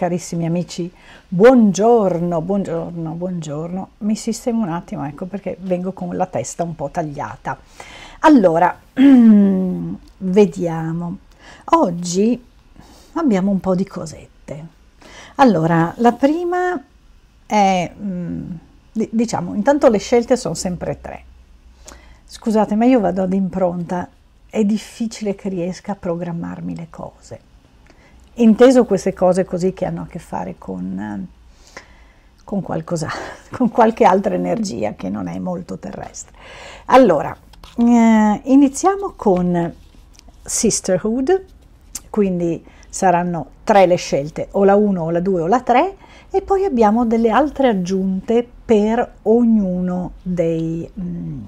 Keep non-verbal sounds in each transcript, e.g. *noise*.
carissimi amici, buongiorno, buongiorno, buongiorno. Mi sistemo un attimo, ecco perché vengo con la testa un po' tagliata. Allora, *clears throat* vediamo. Oggi abbiamo un po' di cosette. Allora, la prima è, mm, diciamo, intanto le scelte sono sempre tre. Scusate, ma io vado ad impronta, è difficile che riesca a programmarmi le cose inteso queste cose così che hanno a che fare con, eh, con qualcosa, *laughs* con qualche altra energia che non è molto terrestre. Allora, eh, iniziamo con Sisterhood, quindi saranno tre le scelte, o la 1 o la 2 o la 3, e poi abbiamo delle altre aggiunte per ognuno dei... Mh, mm,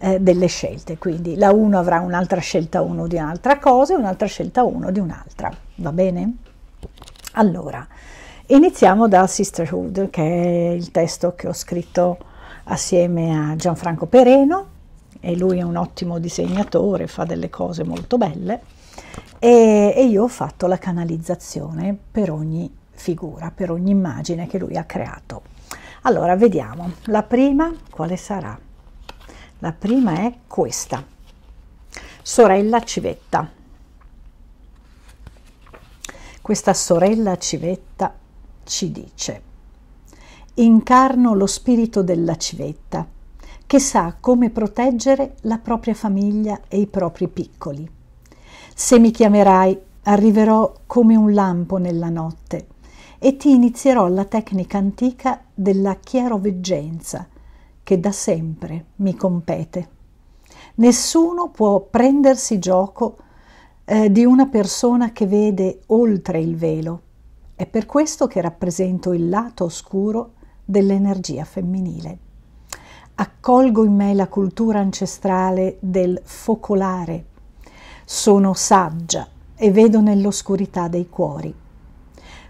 eh, delle scelte, quindi la 1 avrà un'altra scelta 1 di un'altra cosa e un'altra scelta 1 di un'altra, va bene? Allora, iniziamo da Sisterhood, che è il testo che ho scritto assieme a Gianfranco Pereno, e lui è un ottimo disegnatore, fa delle cose molto belle, e, e io ho fatto la canalizzazione per ogni figura, per ogni immagine che lui ha creato. Allora, vediamo, la prima quale sarà? La prima è questa, sorella civetta. Questa sorella civetta ci dice, incarno lo spirito della civetta, che sa come proteggere la propria famiglia e i propri piccoli. Se mi chiamerai, arriverò come un lampo nella notte e ti inizierò la tecnica antica della chiaroveggenza, che da sempre mi compete. Nessuno può prendersi gioco eh, di una persona che vede oltre il velo. È per questo che rappresento il lato oscuro dell'energia femminile. Accolgo in me la cultura ancestrale del focolare. Sono saggia e vedo nell'oscurità dei cuori.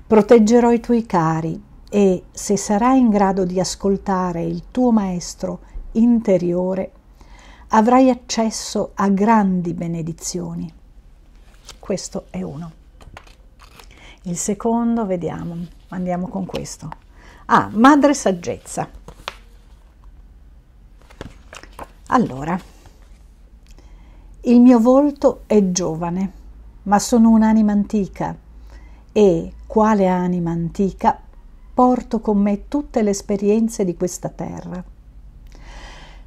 Proteggerò i tuoi cari, e se sarai in grado di ascoltare il tuo maestro interiore, avrai accesso a grandi benedizioni. Questo è uno. Il secondo, vediamo, andiamo con questo. Ah, madre saggezza. Allora, il mio volto è giovane, ma sono un'anima antica e quale anima antica porto con me tutte le esperienze di questa terra.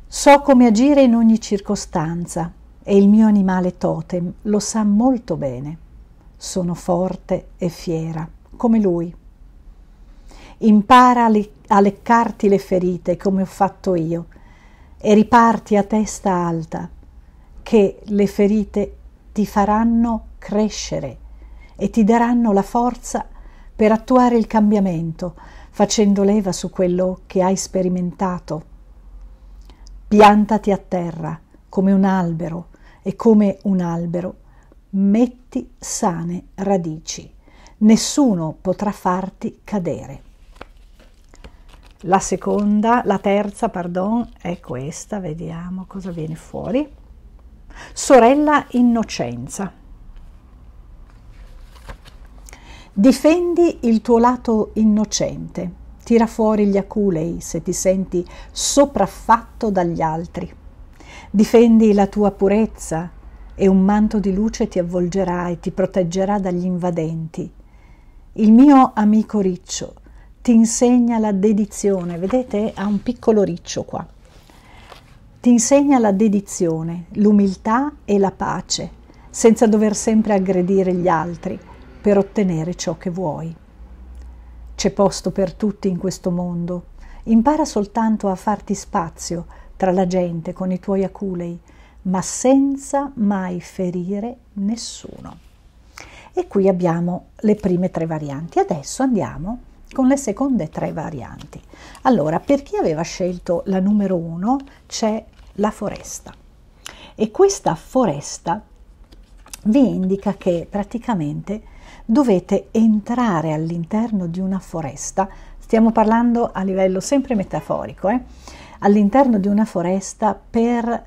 So come agire in ogni circostanza e il mio animale totem lo sa molto bene. Sono forte e fiera, come lui. Impara a, leccarti le ferite come ho fatto io e riparti a testa alta, che le ferite ti faranno crescere e ti daranno la forza per attuare il cambiamento, facendo leva su quello che hai sperimentato. Piantati a terra come un albero e come un albero metti sane radici. Nessuno potrà farti cadere. La seconda, la terza, pardon, è questa, vediamo cosa viene fuori. Sorella innocenza. Difendi il tuo lato innocente, tira fuori gli aculei se ti senti sopraffatto dagli altri. Difendi la tua purezza e un manto di luce ti avvolgerà e ti proteggerà dagli invadenti. Il mio amico riccio ti insegna la dedizione, vedete ha un piccolo riccio qua, ti insegna la dedizione, l'umiltà e la pace, senza dover sempre aggredire gli altri per ottenere ciò che vuoi. C'è posto per tutti in questo mondo. Impara soltanto a farti spazio tra la gente con i tuoi aculei, ma senza mai ferire nessuno. E qui abbiamo le prime tre varianti. Adesso andiamo con le seconde tre varianti. Allora, per chi aveva scelto la numero uno, c'è la foresta. E questa foresta vi indica che praticamente dovete entrare all'interno di una foresta, stiamo parlando a livello sempre metaforico, eh? all'interno di una foresta per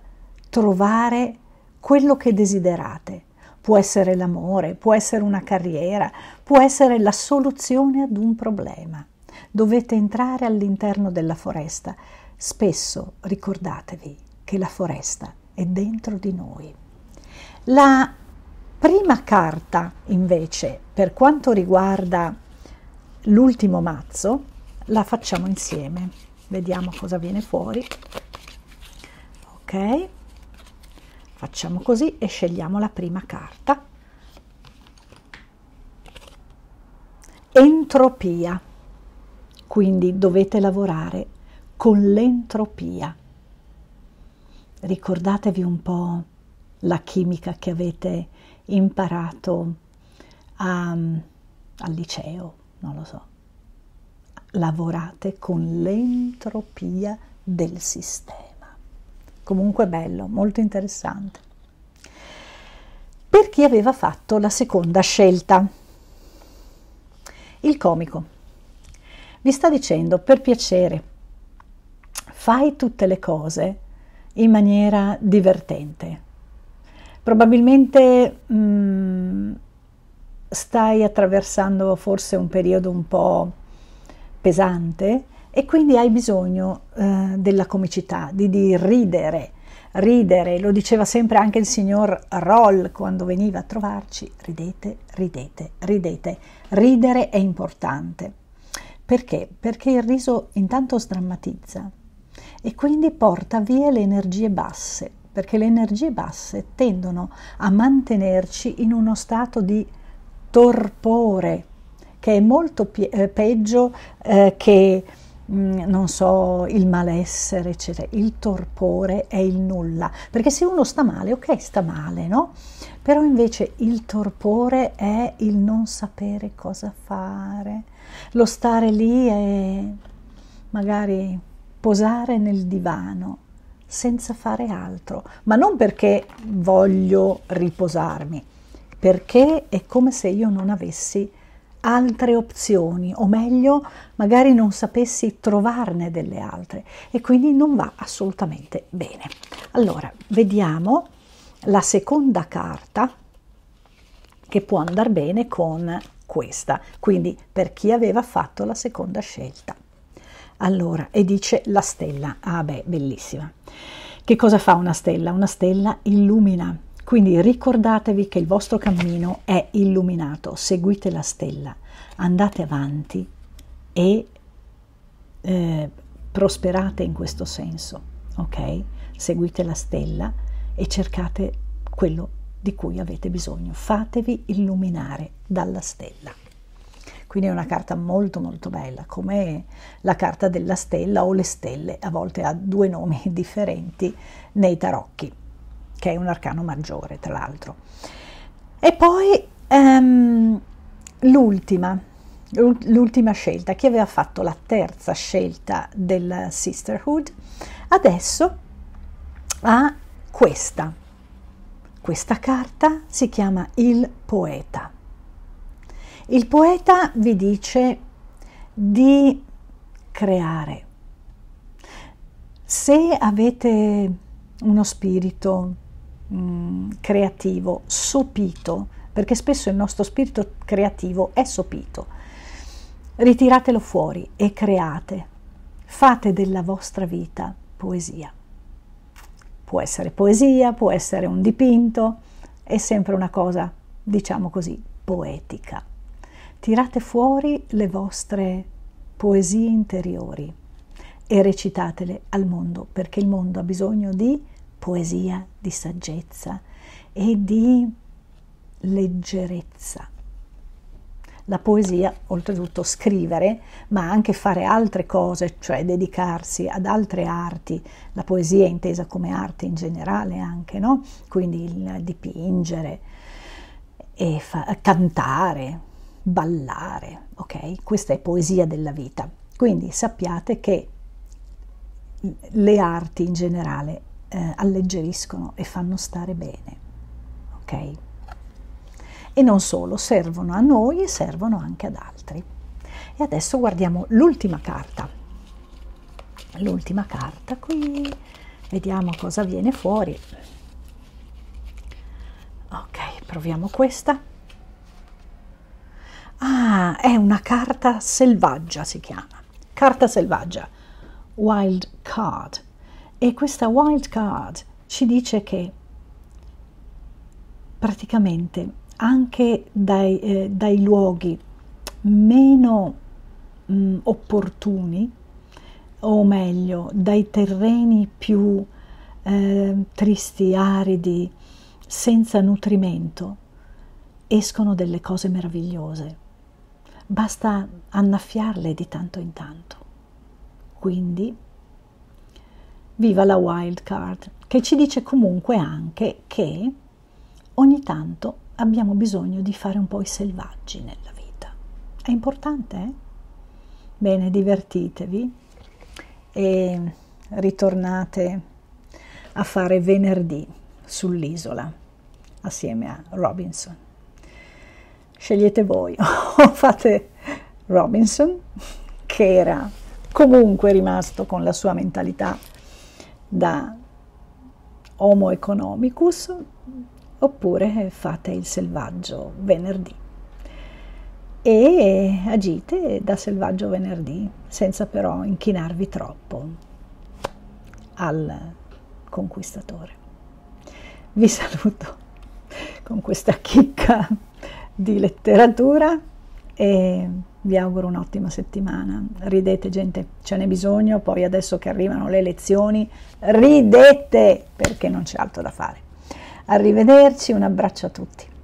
trovare quello che desiderate. Può essere l'amore, può essere una carriera, può essere la soluzione ad un problema. Dovete entrare all'interno della foresta. Spesso ricordatevi che la foresta è dentro di noi. La prima carta, invece, per quanto riguarda l'ultimo mazzo, la facciamo insieme. Vediamo cosa viene fuori. Ok, facciamo così e scegliamo la prima carta. Entropia. Quindi dovete lavorare con l'entropia. Ricordatevi un po' la chimica che avete imparato a, ehm, al liceo, non lo so. Lavorate con l'entropia del sistema. Comunque bello, molto interessante. Per chi aveva fatto la seconda scelta, il comico vi sta dicendo per piacere, fai tutte le cose in maniera divertente, Probabilmente mh, mm, stai attraversando forse un periodo un po' pesante e quindi hai bisogno eh, della comicità, di, di ridere, ridere, lo diceva sempre anche il signor Roll quando veniva a trovarci, ridete, ridete, ridete, ridere è importante. Perché? Perché il riso intanto sdrammatizza e quindi porta via le energie basse perché le energie basse tendono a mantenerci in uno stato di torpore, che è molto pe- eh, peggio eh, che, mh, mm, non so, il malessere, eccetera. Il torpore è il nulla, perché se uno sta male, ok, sta male, no? Però invece il torpore è il non sapere cosa fare, lo stare lì e magari posare nel divano senza fare altro, ma non perché voglio riposarmi, perché è come se io non avessi altre opzioni, o meglio, magari non sapessi trovarne delle altre e quindi non va assolutamente bene. Allora, vediamo la seconda carta che può andare bene con questa, quindi per chi aveva fatto la seconda scelta. Allora, e dice la stella, ah beh, bellissima. Che cosa fa una stella? Una stella illumina, quindi ricordatevi che il vostro cammino è illuminato, seguite la stella, andate avanti e eh, prosperate in questo senso, ok? Seguite la stella e cercate quello di cui avete bisogno, fatevi illuminare dalla stella. Quindi è una carta molto molto bella, come la carta della stella o le stelle, a volte ha due nomi *laughs* differenti nei tarocchi, che è un arcano maggiore tra l'altro. E poi um, l'ultima, l'ultima scelta, chi aveva fatto la terza scelta della Sisterhood, adesso ha questa. Questa carta si chiama Il Poeta. Il poeta vi dice di creare. Se avete uno spirito mh, mm, creativo, sopito, perché spesso il nostro spirito creativo è sopito, ritiratelo fuori e create, fate della vostra vita poesia. Può essere poesia, può essere un dipinto, è sempre una cosa, diciamo così, poetica tirate fuori le vostre poesie interiori e recitatele al mondo, perché il mondo ha bisogno di poesia, di saggezza e di leggerezza. La poesia, oltretutto scrivere, ma anche fare altre cose, cioè dedicarsi ad altre arti. La poesia è intesa come arte in generale anche, no? Quindi il dipingere, e fa- cantare, ballare, ok? Questa è poesia della vita. Quindi sappiate che le arti in generale eh, alleggeriscono e fanno stare bene, ok? E non solo, servono a noi e servono anche ad altri. E adesso guardiamo l'ultima carta. L'ultima carta qui, vediamo cosa viene fuori. Ok, proviamo questa. Ah, è una carta selvaggia si chiama. Carta selvaggia, wild card. E questa wild card ci dice che praticamente anche dai, eh, dai luoghi meno mh, mm, opportuni, o meglio, dai terreni più eh, tristi, aridi, senza nutrimento, escono delle cose meravigliose basta annaffiarle di tanto in tanto. Quindi, viva la wild card, che ci dice comunque anche che ogni tanto abbiamo bisogno di fare un po' i selvaggi nella vita. È importante, eh? Bene, divertitevi e ritornate a fare venerdì sull'isola assieme a Robinson scegliete voi *laughs* o fate Robinson che era comunque rimasto con la sua mentalità da homo economicus oppure fate il selvaggio venerdì e agite da selvaggio venerdì senza però inchinarvi troppo al conquistatore. Vi saluto con questa chicca di letteratura e vi auguro un'ottima settimana. Ridete gente, ce n'è bisogno, poi adesso che arrivano le lezioni, ridete perché non c'è altro da fare. Arrivederci, un abbraccio a tutti.